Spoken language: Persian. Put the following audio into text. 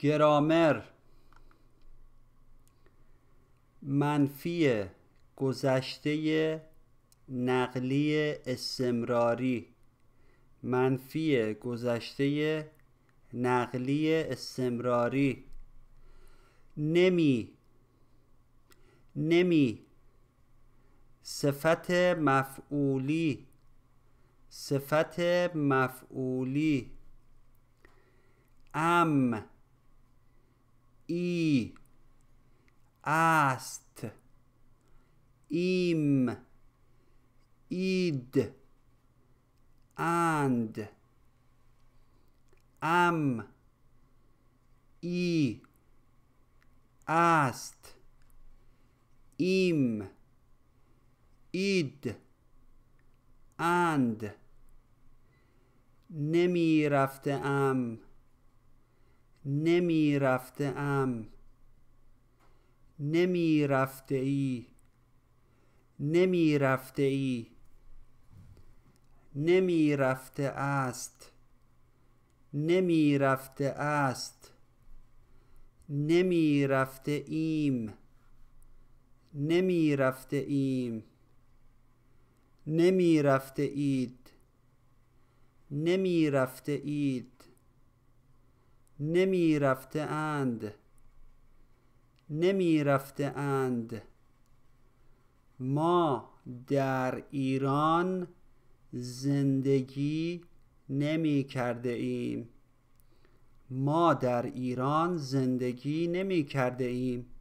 گرامر منفی گذشته نقلی استمراری منفی گذشته نقلی استمراری نمی نمی صفت مفعولی صفت مفعولی ام ای است ایم اید اند ام ای است ایم اید اند نمی رفته ام نمی رفته ام نمی رفته ای نمی رفته ای نمی رفته است نمی رفته است نمی رفته ایم نمی رفته ایم نمی رفته اید نمی رفته اید نمی رفته اند نمی رفته اند ما در ایران زندگی نمی کرده ایم ما در ایران زندگی نمی کرده ایم